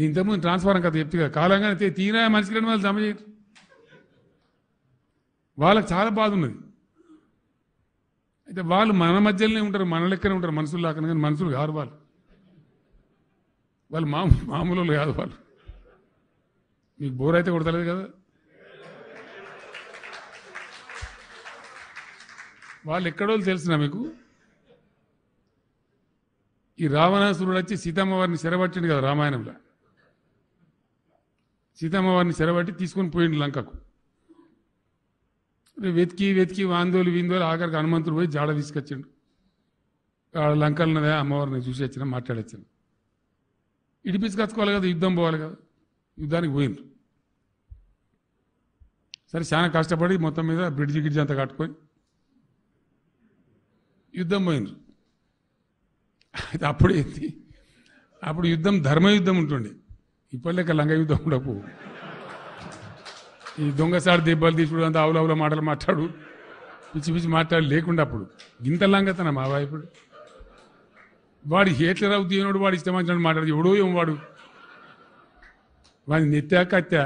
ఇది ఇంతకుముందు ట్రాన్స్ఫారం కథ చెప్తే కదా కాలంగానే తీరా మనిషి లేని వాళ్ళు జమ చేయరు వాళ్ళకి చాలా బాధ ఉన్నది అయితే వాళ్ళు మన మధ్యలోనే ఉంటారు మన లెక్కనే ఉంటారు మనుషులు లాకనే కానీ మనుషులు కారు వాళ్ళు వాళ్ళు మా మామూలు కాదు వాళ్ళు మీకు బోర్ అయితే కొడతలేదు కదా వాళ్ళు ఎక్కడో తెలిసిన మీకు ఈ రావణాసురుడు వచ్చి సీతమ్మ వారిని చెరబట్టిండు కదా రామాయణంలో సీతమ్మవారిని చెరబట్టి తీసుకొని పోయిండు లంకకు వెతికి వెతికి వాందోలు విందోలు ఆఖరికి హనుమంతుడు పోయి జాడ తీసుకొచ్చిండు లంకలనదే అమ్మవారిని చూసి వచ్చిన మాట్లాడచ్చాను ఇడిపించుకొచ్చుకోవాలి కదా యుద్ధం పోవాలి కదా యుద్ధానికి పోయిండ్రు సరే చాలా కష్టపడి మొత్తం మీద బ్రిడ్జి గిడ్జ్ అంతా కట్టుకొని యుద్ధం పోయిండ్రు అయితే అప్పుడు ఏంటి అప్పుడు యుద్ధం ధర్మయుద్ధం ఉంటుండే ఇప్పటి లెక్క లంగా యుద్ధం ఉండకు ఈ దొంగసారి దెబ్బలు తీసుకుడు అంత ఆవులవుల మాటలు మాట్లాడు పిచ్చి పిచ్చి మాట్లాడు లేకుండా అప్పుడు ఇంత లంగతనం మావా ఇప్పుడు వాడు హేట్లర్ అవుతున్నాడు వాడు ఇష్టమంచినాడు మాట్లాడు ఎవడో ఏం వాడు వాడిని నెత్తా యాడికి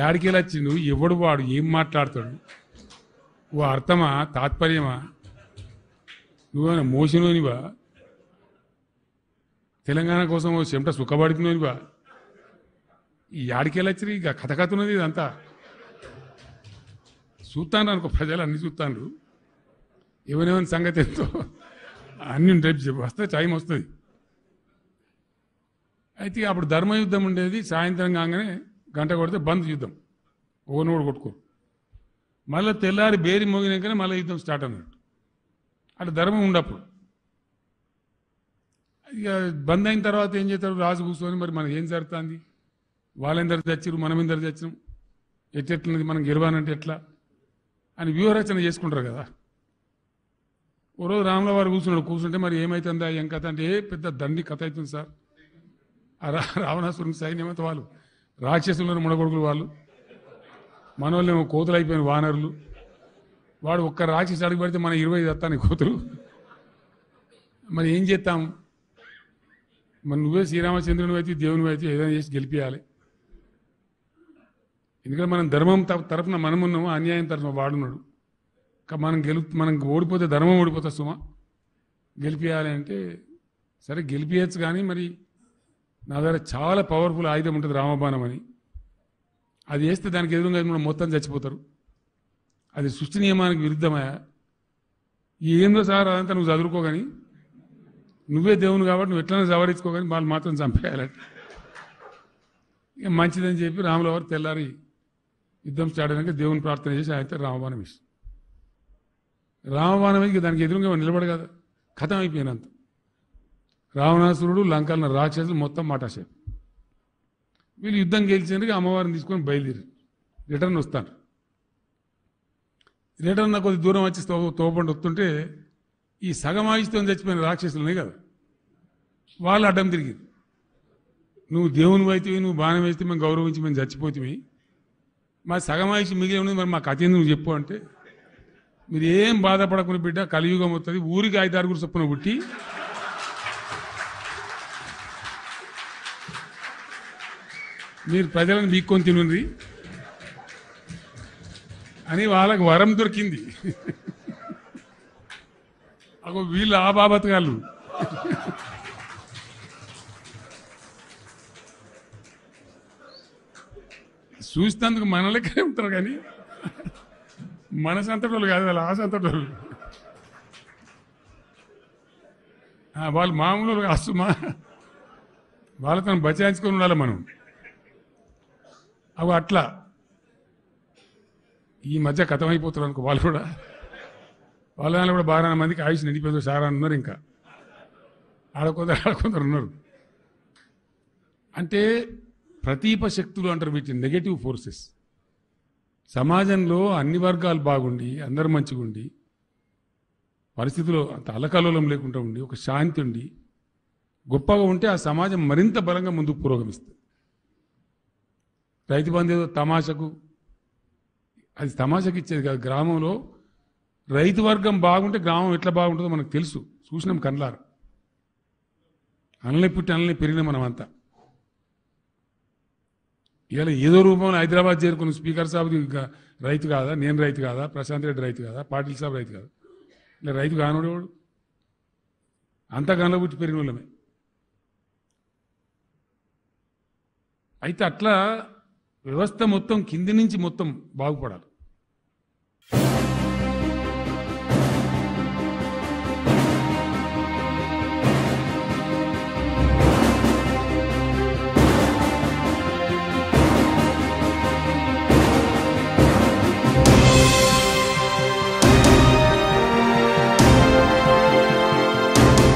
యాడికెళ్ళి వచ్చిండు ఎవడు వాడు ఏం మాట్లాడతాడు ఓ అర్థమా తాత్పర్యమా నువ్వేమైనా మోసంలోనివా తెలంగాణ కోసం చెమట సుఖపడుతుంది బా ఈ ఆడికెళ్ళొచ్చి ఇక కథ కథ ఉన్నది ఇదంతా చూస్తాను అనుకో ప్రజలు అన్ని చూస్తాను ఏమైనా సంగతి ఎంతో అన్ని రేపు వస్తే టైం వస్తుంది అయితే అప్పుడు ధర్మయుద్ధం ఉండేది సాయంత్రం కాగానే గంట కొడితే బంద్ యుద్ధం ఓనోడు కొట్టుకో మళ్ళీ తెల్లారి బేరి మోగినాకనే మళ్ళీ యుద్ధం స్టార్ట్ అన్నట్టు అంటే ధర్మం ఉండప్పుడు ఇక బంద్ అయిన తర్వాత ఏం చేస్తారు రాజు కూర్చొని మరి మనకి ఏం జరుగుతుంది వాళ్ళందరు తెచ్చారు మనం ఎందరు తెచ్చినాం ఎట్టెట్లనేది మనం గెలవానంటే ఎట్లా అని వ్యూహరచన చేసుకుంటారు కదా ఓ రోజు రాముల వారు కూర్చున్నాడు కూర్చుంటే మరి ఏమవుతుందా ఏం కథ అంటే ఏ పెద్ద దండి కథ అవుతుంది సార్ రావణాసురుని సైన్యమంతా వాళ్ళు రాక్షసులను ముడగొడుకులు వాళ్ళు మనోళ్ళేమో కోతులు అయిపోయిన వానరులు వాడు ఒక్క రాక్షసు అడుగు పడితే మన ఇరవై దత్తాన్ని కోతులు మరి ఏం చేస్తాం మరి నువ్వే శ్రీరామచంద్రుని అయితే దేవుని అయితే ఏదైనా చేసి గెలిపించాలి ఎందుకంటే మనం ధర్మం తరపున మనం ఉన్నాము అన్యాయం తరపున వాడున్నాడు మనం గెలు మనం ఓడిపోతే ధర్మం ఓడిపోతా సుమ గెలిపించాలి అంటే సరే గెలిపించచ్చు కానీ మరి నా దగ్గర చాలా పవర్ఫుల్ ఆయుధం ఉంటుంది రామబాణం అని అది వేస్తే దానికి ఎదురుగా మనం మొత్తం చచ్చిపోతారు అది సృష్టి నియమానికి విరుద్ధమయా ఏందో సార్ అదంతా నువ్వు చదువుకోగాని నువ్వే దేవుని కాబట్టి నువ్వు ఎట్లనే సవరించుకోగానే వాళ్ళు మాత్రం చంపేయాలట ఇక మంచిదని చెప్పి రాముల వారు తెల్లారి యుద్ధం స్టార్ట్ అయినాక దేవుని ప్రార్థన చేసి అయితే రామబాణం ఇస్తుంది రామబాణం ఇంకా దానికి ఎదురుగా నిలబడు కదా కథం అయిపోయినంత రావణాసురుడు లంకలన రాక్షసులు మొత్తం మాటాసేపు వీళ్ళు యుద్ధం గెలిచేందుకు అమ్మవారిని తీసుకొని బయలుదేరి రిటర్న్ వస్తాను రిటర్న్ కొద్ది దూరం వచ్చి తో తోపండి వస్తుంటే ఈ సగం ఆయుష్తో చచ్చిపోయిన రాక్షసులనే కదా వాళ్ళు అడ్డం తిరిగింది నువ్వు దేవుని అయితే నువ్వు బాణం వేస్తే మేము గౌరవించి మేము చచ్చిపోతుంది మా సగం ఆయుష్ మిగిలి ఉన్నది మరి మా కథ నువ్వు చెప్పు అంటే మీరు ఏం బాధపడకుండా బిడ్డ కలియుగం వస్తుంది ఊరికి ఐదు ఆరుగురు చొప్పున పుట్టి మీరు ప్రజలను బీక్కొని తినుంది అని వాళ్ళకు వరం దొరికింది అగో వీళ్ళు ఆ బాబతకాలు చూసినందుకు లెక్కనే ఉంటారు కానీ మన అంతటోళ్ళు కాదు వాళ్ళు ఆ అంతటోళ్ళు వాళ్ళు మామూలు మా వాళ్ళతో బచాయించుకొని ఉండాలి మనం అవి అట్లా ఈ మధ్య కథమైపోతున్నారు అనుకో వాళ్ళు కూడా వాళ్ళ దానిలో కూడా బారా మందికి ఆయుష్ నిండిపోయింది సారా అన్నారు ఇంకా ఆడ కొందరు ఆడ కొందరు ఉన్నారు అంటే ప్రతీప శక్తులు అంటారు వీటి నెగటివ్ ఫోర్సెస్ సమాజంలో అన్ని వర్గాలు బాగుండి అందరు మంచిగుండి పరిస్థితులు అంత అలకలోలం లేకుండా ఉండి ఒక శాంతి ఉండి గొప్పగా ఉంటే ఆ సమాజం మరింత బలంగా ముందుకు పురోగమిస్తుంది రైతు బంధు ఏదో తమాషకు అది తమాషకు ఇచ్చేది కాదు గ్రామంలో రైతు వర్గం బాగుంటే గ్రామం ఎట్లా బాగుంటుందో మనకు తెలుసు చూసినాం కన్లారు అనలే పుట్టి అనలే పెరిగిన మనమంతా ఇవాళ ఏదో రూపంలో హైదరాబాద్ చేరుకున్న స్పీకర్ సాబ్ రైతు కాదా నేను రైతు కాదా ప్రశాంత్ రెడ్డి రైతు కాదా పాటిల్ సాబ్ రైతు కాదు ఇలా రైతు కానుడేవాడు అంతా గనలో పుట్టి పెరిగిన వాళ్ళమే అయితే అట్లా వ్యవస్థ మొత్తం కింది నుంచి మొత్తం బాగుపడాలి